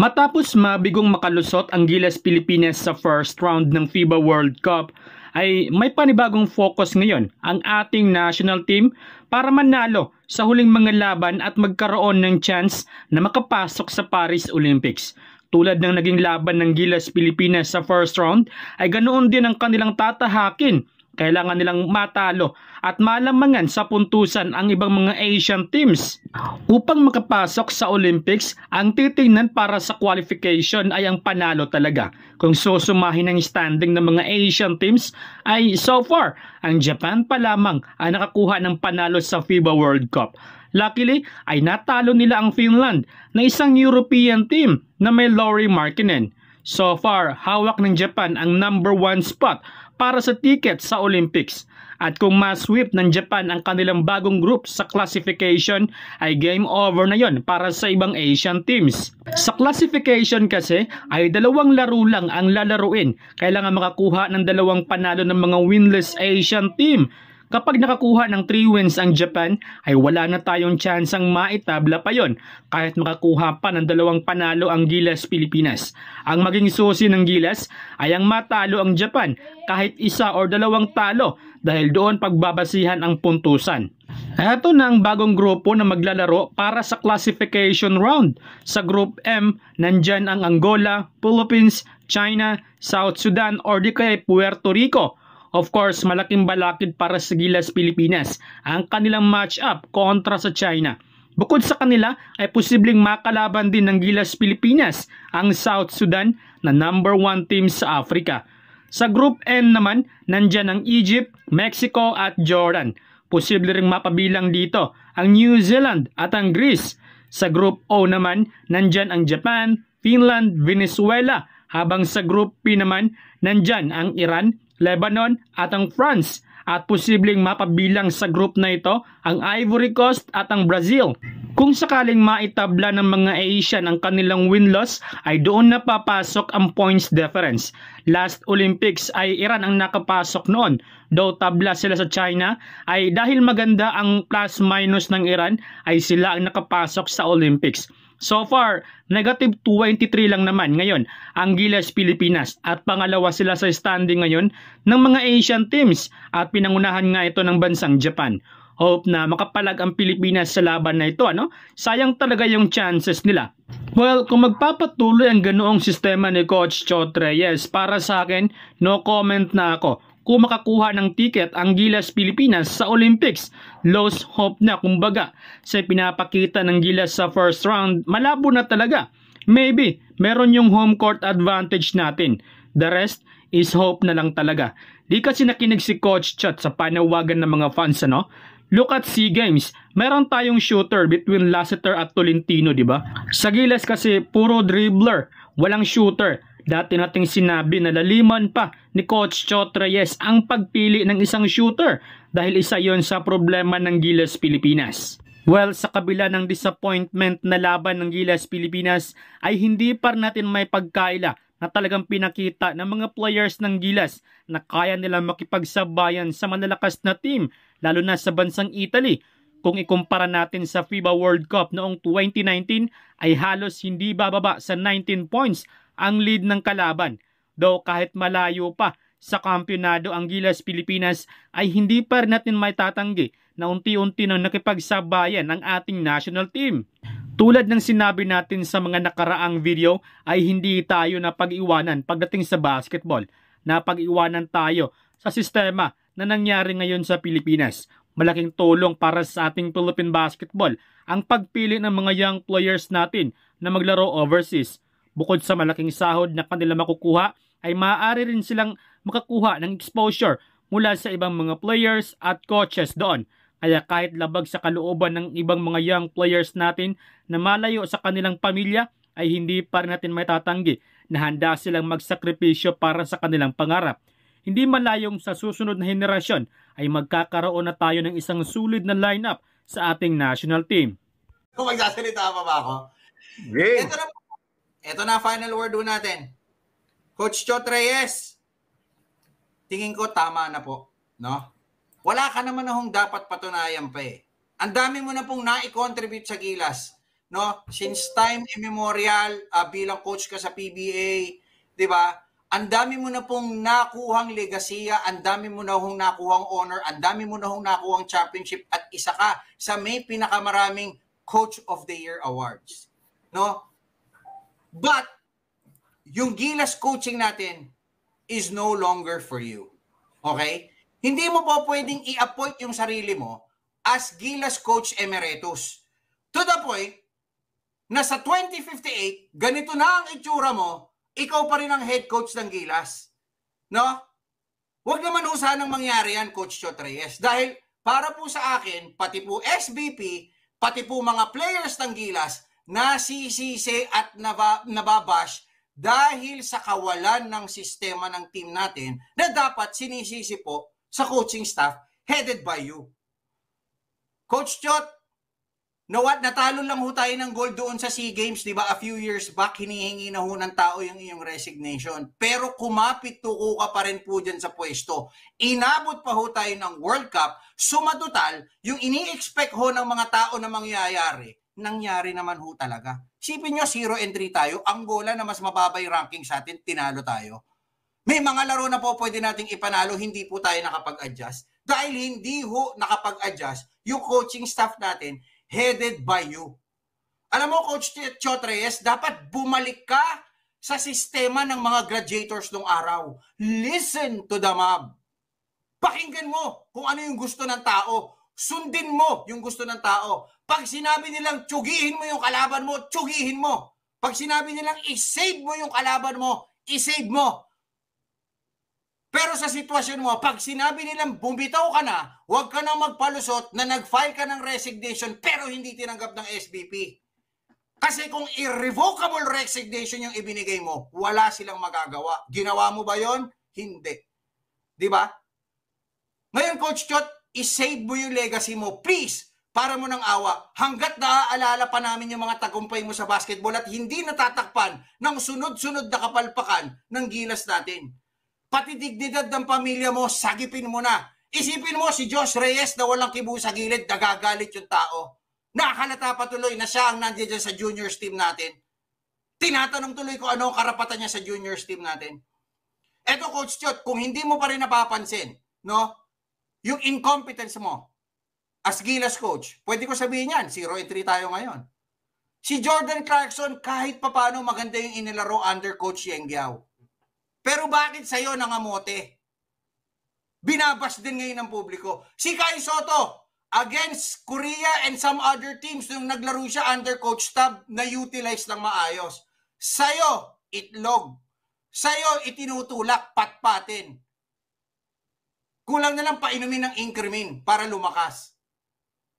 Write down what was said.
Matapos mabigong makalusot ang Gilas Pilipinas sa first round ng FIBA World Cup, ay may panibagong focus ngayon ang ating national team para manalo sa huling mga laban at magkaroon ng chance na makapasok sa Paris Olympics. Tulad ng naging laban ng Gilas Pilipinas sa first round, ay ganoon din ang kanilang tatahakin kailangan nilang matalo at malamangan sa puntusan ang ibang mga Asian teams. Upang makapasok sa Olympics, ang titingnan para sa qualification ay ang panalo talaga. Kung susumahin ang standing ng mga Asian teams ay so far, ang Japan pa lamang ang nakakuha ng panalo sa FIBA World Cup. Luckily ay natalo nila ang Finland na isang European team na may Laurie Markkinen. So far, hawak ng Japan ang number one spot para sa ticket sa Olympics. At kung ma-sweep ng Japan ang kanilang bagong group sa classification ay game over na yon para sa ibang Asian teams. Sa classification kasi ay dalawang laro lang ang lalaruin. Kailangan makakuha ng dalawang panalo ng mga winless Asian team Kapag nakakuha ng 3 wins ang Japan ay wala na tayong chance ang maitabla pa yon kahit makakuha pa ng dalawang panalo ang Gilas Pilipinas. Ang maging susi ng Gilas ay ang matalo ang Japan kahit isa o dalawang talo dahil doon pagbabasihan ang puntusan. Ito na ang bagong grupo na maglalaro para sa classification round. Sa Group M, nandyan ang Angola, Philippines, China, South Sudan or di kaya Puerto Rico Of course, malaking balakid para sa Gilas Pilipinas ang kanilang match-up kontra sa China. Bukod sa kanila ay posibleng makalaban din ng Gilas Pilipinas ang South Sudan na number 1 team sa Africa. Sa Group N naman, nandyan ang Egypt, Mexico at Jordan. Posible ring mapabilang dito ang New Zealand at ang Greece. Sa Group O naman, nandyan ang Japan, Finland, Venezuela. Habang sa Group P naman, nandyan ang Iran, Lebanon at ang France at posibleng mapabilang sa group na ito ang Ivory Coast at ang Brazil. Kung sakaling maitabla ng mga Asian ang kanilang win-loss ay doon na papasok ang points difference. Last Olympics ay Iran ang nakapasok noon. Though tabla sila sa China ay dahil maganda ang plus-minus ng Iran ay sila ang nakapasok sa Olympics. So far, negative 23 lang naman ngayon ang Gilas Pilipinas at pangalawa sila sa standing ngayon ng mga Asian teams at pinangunahan nga ito ng bansang Japan. Hope na makapalag ang Pilipinas sa laban na ito. Ano? Sayang talaga yung chances nila. Well, kung magpapatuloy ang ganoong sistema ni Coach Chotre, yes, para sa akin, no comment na ako kung makakuha ng ticket ang Gilas Pilipinas sa Olympics. Lost hope na kumbaga sa pinapakita ng Gilas sa first round, malabo na talaga. Maybe, meron yung home court advantage natin. The rest is hope na lang talaga. Di kasi nakinig si Coach Chat sa panawagan ng mga fans, ano? Look at SEA Games, meron tayong shooter between Lassiter at Tolentino, di ba? Sa Gilas kasi, puro dribbler, walang shooter. Dati nating sinabi na laliman pa ni Coach Chot Reyes ang pagpili ng isang shooter dahil isa yon sa problema ng Gilas Pilipinas. Well, sa kabila ng disappointment na laban ng Gilas Pilipinas ay hindi par natin may pagkaila na talagang pinakita ng mga players ng Gilas na kaya nila makipagsabayan sa malalakas na team lalo na sa bansang Italy. Kung ikumpara natin sa FIBA World Cup noong 2019 ay halos hindi bababa sa 19 points ang lead ng kalaban. Though kahit malayo pa sa kampyonado ang Gilas Pilipinas ay hindi pa rin natin may tatanggi na unti-unti nang nakipagsabayan ang ating national team. Tulad ng sinabi natin sa mga nakaraang video ay hindi tayo na pag-iwanan pagdating sa basketball. Napag-iwanan tayo sa sistema na nangyari ngayon sa Pilipinas. Malaking tulong para sa ating Philippine basketball ang pagpili ng mga young players natin na maglaro overseas. Bukod sa malaking sahod na kanila makukuha, ay maaari rin silang makakuha ng exposure mula sa ibang mga players at coaches doon. Kaya kahit labag sa kalooban ng ibang mga young players natin na malayo sa kanilang pamilya, ay hindi pa rin natin matatanggi na handa silang magsakripisyo para sa kanilang pangarap. Hindi malayong sa susunod na henerasyon ay magkakaroon na tayo ng isang solid na lineup sa ating national team. Kung magsasalita pa ba ako? Game. Ito na po ito na, final word po natin. Coach Chot Reyes, tingin ko tama na po. No? Wala ka naman akong dapat patunayan pa eh. Ang dami mo na pong na-contribute sa Gilas. No? Since time immemorial, uh, bilang coach ka sa PBA, di ba? Ang dami mo na pong nakuhang legasiya, ang dami mo na pong nakuhang honor, ang dami mo na pong nakuhang championship at isa ka sa may pinakamaraming Coach of the Year Awards. No? But, yung Gilas coaching natin is no longer for you. Okay? Hindi mo po pwedeng i-appoint yung sarili mo as Gilas Coach Emeritus. To the point na sa 2058, ganito na ang itsura mo, ikaw pa rin ang head coach ng Gilas. No? Huwag naman ho sanang mangyari yan, Coach Chot Reyes. Dahil para po sa akin, pati po SBP, pati po mga players ng Gilas, nasisisi at nababash dahil sa kawalan ng sistema ng team natin na dapat sinisisi po sa coaching staff headed by you. Coach Chot, Nawat, natalo lang ho tayo ng gold doon sa SEA Games, di ba? A few years back, hinihingi na ho ng tao yung iyong resignation. Pero kumapit to ko ka pa rin po dyan sa pwesto. Inabot pa ho tayo ng World Cup, sumatotal, yung ini-expect ho ng mga tao na mangyayari, nangyari naman ho talaga. Sipin nyo, 0 and 3 tayo. Angola na mas mababa yung ranking sa atin, tinalo tayo. May mga laro na po pwede nating ipanalo, hindi po tayo nakapag-adjust. Dahil hindi ho nakapag-adjust yung coaching staff natin headed by you. Alam mo, Coach Chot Reyes, dapat bumalik ka sa sistema ng mga graduators nung araw. Listen to the mob. Pakinggan mo kung ano yung gusto ng tao sundin mo yung gusto ng tao. Pag sinabi nilang tsugihin mo yung kalaban mo, tsugihin mo. Pag sinabi nilang isave mo yung kalaban mo, isave mo. Pero sa sitwasyon mo, pag sinabi nilang bumitaw ka na, huwag ka na magpalusot na nag-file ka ng resignation pero hindi tinanggap ng SBP. Kasi kung irrevocable resignation yung ibinigay mo, wala silang magagawa. Ginawa mo ba yon? Hindi. Di ba? Ngayon, Coach Chot, isave mo yung legacy mo. Please, para mo ng awa. Hanggat naaalala pa namin yung mga tagumpay mo sa basketball at hindi natatakpan ng sunod-sunod na kapalpakan ng gilas natin. Pati dignidad ng pamilya mo, sagipin mo na. Isipin mo si Josh Reyes na walang kibu sa gilid, nagagalit yung tao. Nakakalata pa tuloy na siya ang nandiyan sa juniors team natin. Tinatanong tuloy ko ano ang karapatan niya sa juniors team natin. Eto Coach Chot, kung hindi mo pa rin napapansin, no? Yung incompetence mo as Gilas coach, pwede ko sabihin yan, 0 and 3 tayo ngayon. Si Jordan Clarkson, kahit papano maganda yung inilaro under coach Yeng Giao. Pero bakit sa'yo nangamote? Binabas din ngayon ng publiko. Si Kai Soto, against Korea and some other teams nung naglaro siya under coach Tab na utilize lang maayos. Sayo itlog. Sayo itinutulak patpatin. Kulang na lang painumin ng increment para lumakas.